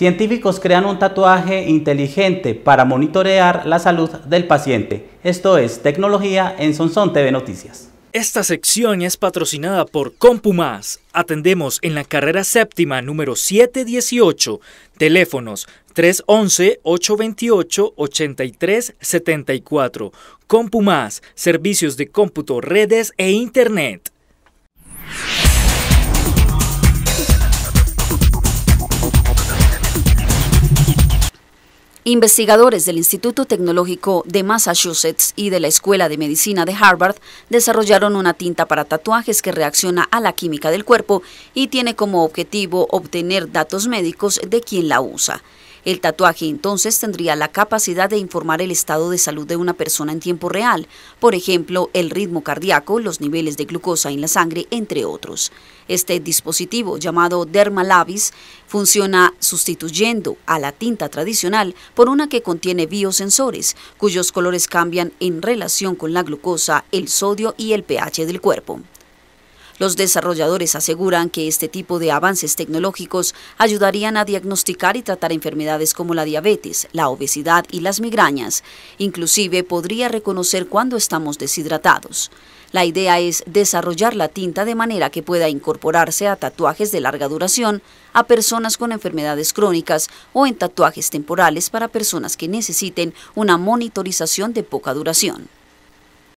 Científicos crean un tatuaje inteligente para monitorear la salud del paciente. Esto es tecnología en Sonson TV Noticias. Esta sección es patrocinada por CompuMás. Atendemos en la carrera séptima número 718. Teléfonos 311-828-8374. CompuMás, servicios de cómputo, redes e internet. Investigadores del Instituto Tecnológico de Massachusetts y de la Escuela de Medicina de Harvard desarrollaron una tinta para tatuajes que reacciona a la química del cuerpo y tiene como objetivo obtener datos médicos de quien la usa. El tatuaje entonces tendría la capacidad de informar el estado de salud de una persona en tiempo real, por ejemplo, el ritmo cardíaco, los niveles de glucosa en la sangre, entre otros. Este dispositivo, llamado Dermalabis, funciona sustituyendo a la tinta tradicional por una que contiene biosensores, cuyos colores cambian en relación con la glucosa, el sodio y el pH del cuerpo. Los desarrolladores aseguran que este tipo de avances tecnológicos ayudarían a diagnosticar y tratar enfermedades como la diabetes, la obesidad y las migrañas. Inclusive podría reconocer cuando estamos deshidratados. La idea es desarrollar la tinta de manera que pueda incorporarse a tatuajes de larga duración, a personas con enfermedades crónicas o en tatuajes temporales para personas que necesiten una monitorización de poca duración.